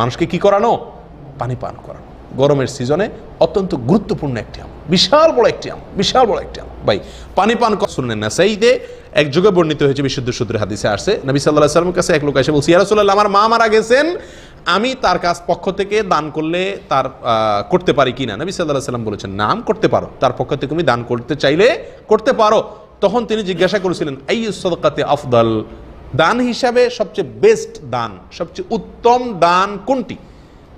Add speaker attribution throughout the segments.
Speaker 1: মানুষকে কি করানো পানি পান করানো গরমের সিজনে অত্যন্ত গুরুত্বপূর্ণ একটি আম বিশাল বড় একটি আম বিশাল বড় একটি আম ভাই পানি পান শুনলেন না সেইদে এক যুগে বর্ণিত হয়েছে বিশুদ্ধ সূত্রে হাদিসে আসে নবী সাল্লাহ সাল্লামের কাছে এক লোক এসে বলছি ইয়ারসোল্লাহ আমার মা মারা গেছেন আমি তার কাছ পক্ষ থেকে দান করলে তার করতে পারি কি না নবী সাল্লাহ সাল্লাম বলেছেন নাম করতে পারো তার পক্ষ থেকে তুমি দান করতে চাইলে করতে পারো তখন তিনি জিজ্ঞাসা করেছিলেন এই সদকাতে আফদাল দান হিসাবে সবচেয়ে বেস্ট দান সবচেয়ে উত্তম দান কোনটি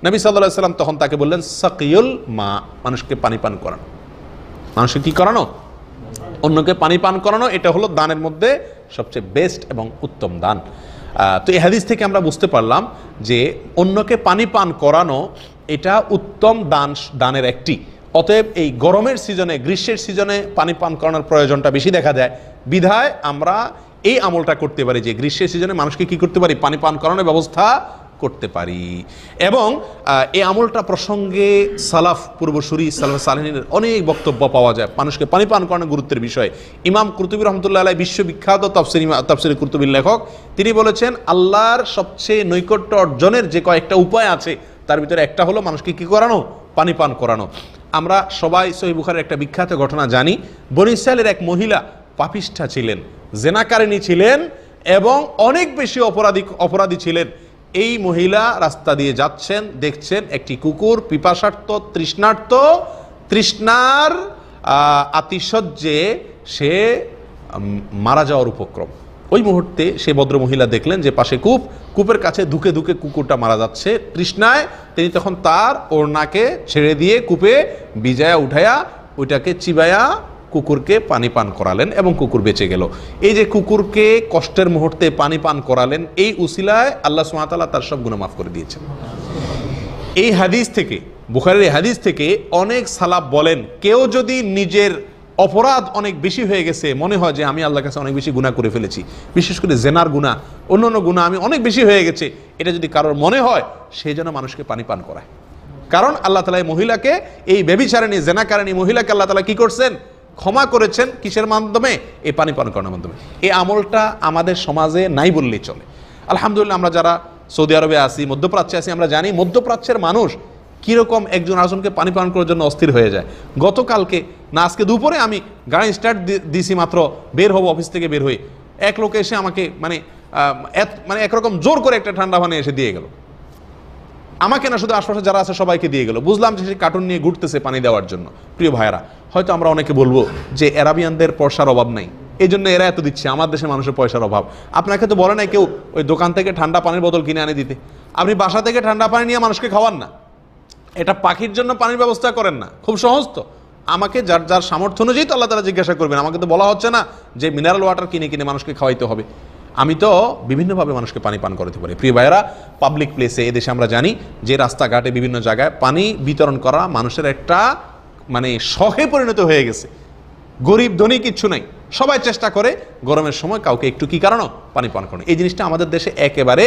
Speaker 1: নবী সাল্লাহ সাল্লাম তখন তাকে বললেন সাকিউল মা মানুষকে পানি পান করানো মানুষকে কি করানো অন্যকে পানি পান করানো এটা হলো দানের মধ্যে সবচেয়ে বেস্ট এবং উত্তম দান তো এ হাদিস থেকে আমরা বুঝতে পারলাম যে অন্যকে পানি পান করানো এটা উত্তম দান দানের একটি অতএব এই গরমের সিজনে গ্রীষ্মের সিজনে পানি পান করানোর প্রয়োজনটা বেশি দেখা যায় বিধায় আমরা এই আমলটা করতে পারি যে গ্রীষ্মের সিজনে মানুষকে কি করতে পারি পানি পান করানোর ব্যবস্থা করতে পারি এবং এই আমলটা প্রসঙ্গে সালাফ পূর্বসূরি সালাফ সালেহিনের অনেক বক্তব্য পাওয়া যায় মানুষকে পানি পান করানো গুরুত্বের বিষয় ইমাম কুরতুবী রহমতুল্লাহ আলাই বিশ্ববিখ্যাত তফসির তফসির কুরতুবীর লেখক তিনি বলেছেন আল্লাহর সবচেয়ে নৈকট্য অর্জনের যে কয়েকটা উপায় আছে তার ভিতরে একটা হলো মানুষকে কি করানো পানি পান করানো আমরা সবাই সহি বুখারের একটা বিখ্যাত ঘটনা জানি বনিসালের এক মহিলা পাপিষ্ঠা ছিলেন জেনাকারিনী ছিলেন এবং অনেক বেশি অপরাধী অপরাধী ছিলেন এই মহিলা রাস্তা দিয়ে যাচ্ছেন দেখছেন একটি কুকুর পিপাসার্থ তৃষ্ণার্থ তৃষ্ণার আতিশয্যে সে মারা যাওয়ার উপক্রম ওই মুহূর্তে সে ভদ্র মহিলা দেখলেন যে পাশে কূপ কূপের কাছে ধুকে ধুকে কুকুরটা মারা যাচ্ছে তৃষ্ণায় তিনি তখন তার ওড়নাকে ছেড়ে দিয়ে কূপে বিজায়া উঠায়া ওইটাকে চিবায়া কুকুরকে পানি পান করালেন এবং কুকুর বেঁচে গেল এই যে কুকুরকে কষ্টের মুহূর্তে পানি পান করালেন এই উসিলায় আল্লাহ সুমাতালা তার সব গুণমাফ করে দিয়েছেন এই হাদিস থেকে বুখারের এই হাদিস থেকে অনেক সালাপ বলেন কেউ যদি নিজের অপরাধ অনেক বেশি হয়ে গেছে মনে হয় যে আমি আল্লাহর কাছে অনেক বেশি গুণা করে ফেলেছি বিশেষ করে জেনার গুণা অন্য অন্য গুণা আমি অনেক বেশি হয়ে গেছে এটা যদি কারোর মনে হয় সেই জন্য মানুষকে পানি পান করায় কারণ আল্লাহ তালা এই মহিলাকে এই ব্যবিচারিণী জেনাকারিণী মহিলাকে আল্লাহ তালা কী করছেন ক্ষমা করেছেন কিসের মাধ্যমে এই পানি পান করার মাধ্যমে এই আমলটা আমাদের সমাজে নাই বললেই চলে আলহামদুলিল্লাহ আমরা যারা সৌদি আরবে আসি মধ্যপ্রাচ্যে আসি আমরা জানি মধ্যপ্রাচ্যের মানুষ কীরকম একজন আরেকজনকে পানি পান করার জন্য অস্থির হয়ে যায় গতকালকে না আজকে দুপুরে আমি গাড়ি স্টার্ট দিছি মাত্র বের হব অফিস থেকে বের হয়ে এক লোকে এসে আমাকে মানে মানে একরকম জোর করে একটা ঠান্ডা পানি এসে দিয়ে গেল আমাকে না শুধু আশপাশে যারা আছে সবাইকে দিয়ে গেল বুঝলাম যে সেই কার্টুন নিয়ে ঘুরতেছে পানি দেওয়ার জন্য প্রিয় ভাইয়েরা হয়তো আমরা অনেকে বলবো যে অ্যারাবিয়ানদের পয়সার অভাব নাই এই জন্য এরা এত দিচ্ছে আমার দেশে মানুষের পয়সার অভাব আপনাকে তো বলে নাই কেউ ওই দোকান থেকে ঠান্ডা পানির বোতল কিনে আনে দিতে আপনি বাসা থেকে ঠান্ডা পানি নিয়ে মানুষকে খাওয়ান না এটা পাখির জন্য পানির ব্যবস্থা করেন না খুব সহজ তো আমাকে যার যার সামর্থ্য অনুযায়ী তো আল্লাহ তারা জিজ্ঞাসা করবেন আমাকে তো বলা হচ্ছে না যে মিনারেল ওয়াটার কিনে কিনে মানুষকে খাওয়াইতে হবে আমি তো বিভিন্নভাবে মানুষকে পানি পান করাতে পারি প্রিয় ভাইয়েরা পাবলিক প্লেসে এদেশে আমরা জানি যে রাস্তাঘাটে বিভিন্ন জায়গায় পানি বিতরণ করা মানুষের একটা মানে শখে পরিণত হয়ে গেছে গরিব ধনী কিচ্ছু নাই সবাই চেষ্টা করে গরমের সময় কাউকে একটু কি কারণও পানি পান করানো এই জিনিসটা আমাদের দেশে একেবারে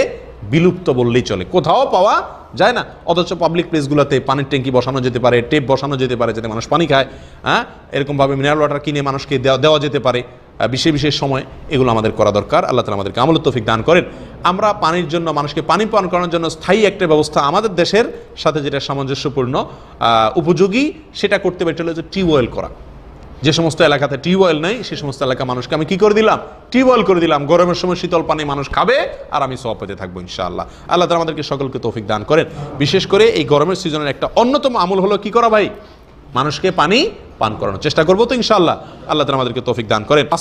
Speaker 1: বিলুপ্ত বললেই চলে কোথাও পাওয়া যায় না অথচ পাবলিক প্লেসগুলোতে পানির ট্যাঙ্কি বসানো যেতে পারে টেপ বসানো যেতে পারে যাতে মানুষ পানি খায় হ্যাঁ এরকমভাবে মিনারেল ওয়াটার কিনে মানুষকে দেওয়া দেওয়া যেতে পারে বিশেষ বিশেষ সময় এগুলো আমাদের করা দরকার আল্লাহ তালা আমাদেরকে আমল তৌফিক দান করেন আমরা পানির জন্য মানুষকে পানি পান করানোর জন্য স্থায়ী একটা ব্যবস্থা আমাদের দেশের সাথে যেটা সামঞ্জস্যপূর্ণ উপযোগী সেটা করতে পারি হলো যে টিউবওয়েল করা যে সমস্ত এলাকাতে টিউবওয়েল নেই সে সমস্ত এলাকা মানুষকে আমি কি করে দিলাম টিউবওয়েল করে দিলাম গরমের সময় শীতল পানি মানুষ খাবে আর আমি সব পেতে থাকবো ইনশাআল্লাহ আল্লাহ তালা আমাদেরকে সকলকে তৌফিক দান করেন বিশেষ করে এই গরমের সিজনের একটা অন্যতম আমল হলো কি করা ভাই মানুষকে পানি পান করানোর চেষ্টা করবো তো ইনশাআল্লাহ আল্লাহ তালা আমাদেরকে তৌফিক দান করেন